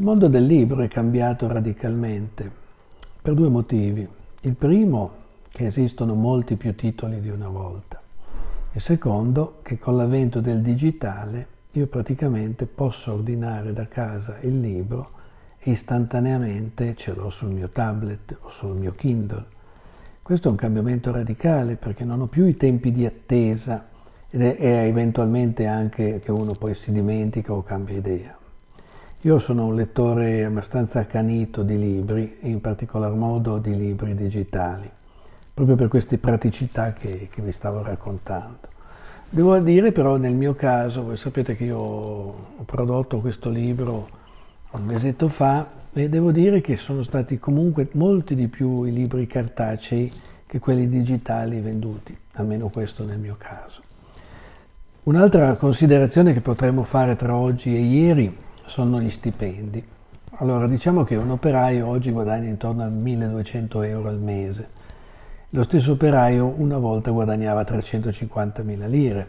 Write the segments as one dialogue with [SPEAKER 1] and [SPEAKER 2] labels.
[SPEAKER 1] Il mondo del libro è cambiato radicalmente per due motivi. Il primo, che esistono molti più titoli di una volta. Il secondo, che con l'avvento del digitale io praticamente posso ordinare da casa il libro e istantaneamente ce l'ho sul mio tablet o sul mio Kindle. Questo è un cambiamento radicale perché non ho più i tempi di attesa e eventualmente anche che uno poi si dimentica o cambia idea. Io sono un lettore abbastanza accanito di libri, in particolar modo di libri digitali, proprio per queste praticità che, che vi stavo raccontando. Devo dire però nel mio caso, voi sapete che io ho prodotto questo libro un mesetto fa e devo dire che sono stati comunque molti di più i libri cartacei che quelli digitali venduti, almeno questo nel mio caso. Un'altra considerazione che potremmo fare tra oggi e ieri sono gli stipendi. Allora, diciamo che un operaio oggi guadagna intorno a 1200 euro al mese. Lo stesso operaio una volta guadagnava 350.000 lire.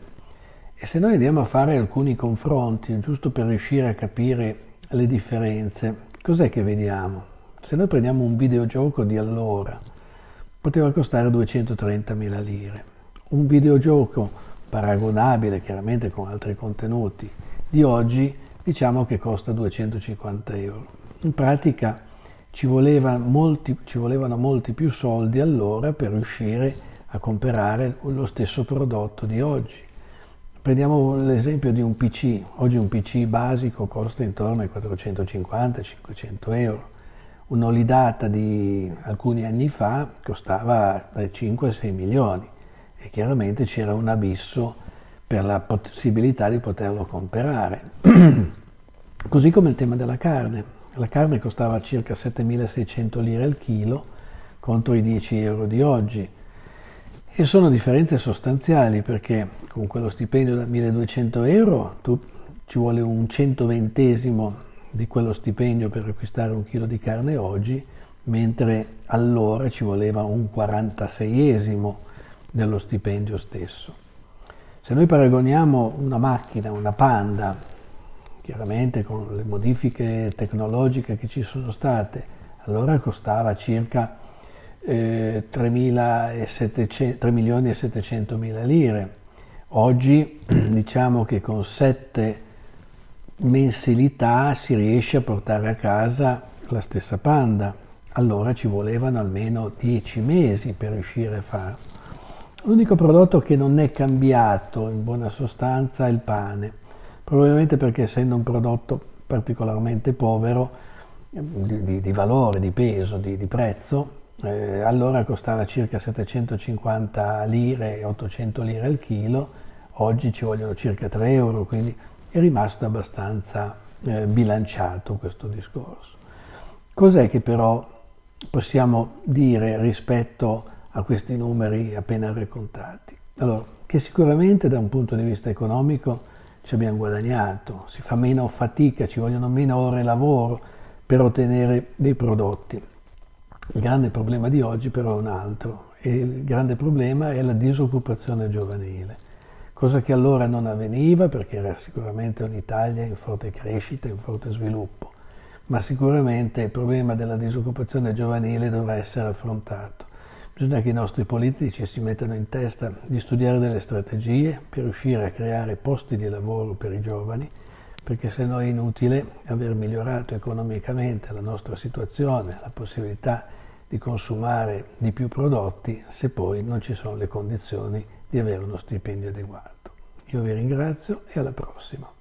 [SPEAKER 1] E se noi andiamo a fare alcuni confronti, giusto per riuscire a capire le differenze, cos'è che vediamo? Se noi prendiamo un videogioco di allora, poteva costare 230.000 lire. Un videogioco paragonabile chiaramente con altri contenuti di oggi diciamo che costa 250 euro. In pratica ci, voleva molti, ci volevano molti più soldi allora per riuscire a comprare lo stesso prodotto di oggi. Prendiamo l'esempio di un PC, oggi un PC basico costa intorno ai 450-500 euro, un'olidata di alcuni anni fa costava dai 5 6 milioni e chiaramente c'era un abisso per la possibilità di poterlo comprare. Così come il tema della carne. La carne costava circa 7.600 lire al chilo contro i 10 euro di oggi. E sono differenze sostanziali perché con quello stipendio da 1200 euro tu ci vuole un centoventesimo di quello stipendio per acquistare un chilo di carne oggi, mentre allora ci voleva un quarantaseiesimo dello stipendio stesso. Se noi paragoniamo una macchina, una Panda, chiaramente con le modifiche tecnologiche che ci sono state, allora costava circa eh, 3 milioni e 700 mila lire. Oggi diciamo che con 7 mensilità si riesce a portare a casa la stessa Panda. Allora ci volevano almeno 10 mesi per riuscire a farlo. L'unico prodotto che non è cambiato in buona sostanza è il pane, probabilmente perché essendo un prodotto particolarmente povero di, di, di valore, di peso, di, di prezzo, eh, allora costava circa 750 lire, 800 lire al chilo, oggi ci vogliono circa 3 euro, quindi è rimasto abbastanza eh, bilanciato questo discorso. Cos'è che però possiamo dire rispetto a a questi numeri appena raccontati. Allora, che sicuramente da un punto di vista economico ci abbiamo guadagnato, si fa meno fatica, ci vogliono meno ore lavoro per ottenere dei prodotti. Il grande problema di oggi però è un altro, e il grande problema è la disoccupazione giovanile, cosa che allora non avveniva perché era sicuramente un'Italia in forte crescita, in forte sviluppo, ma sicuramente il problema della disoccupazione giovanile dovrà essere affrontato Bisogna che i nostri politici si mettano in testa di studiare delle strategie per riuscire a creare posti di lavoro per i giovani, perché se no è inutile aver migliorato economicamente la nostra situazione, la possibilità di consumare di più prodotti, se poi non ci sono le condizioni di avere uno stipendio adeguato. Io vi ringrazio e alla prossima.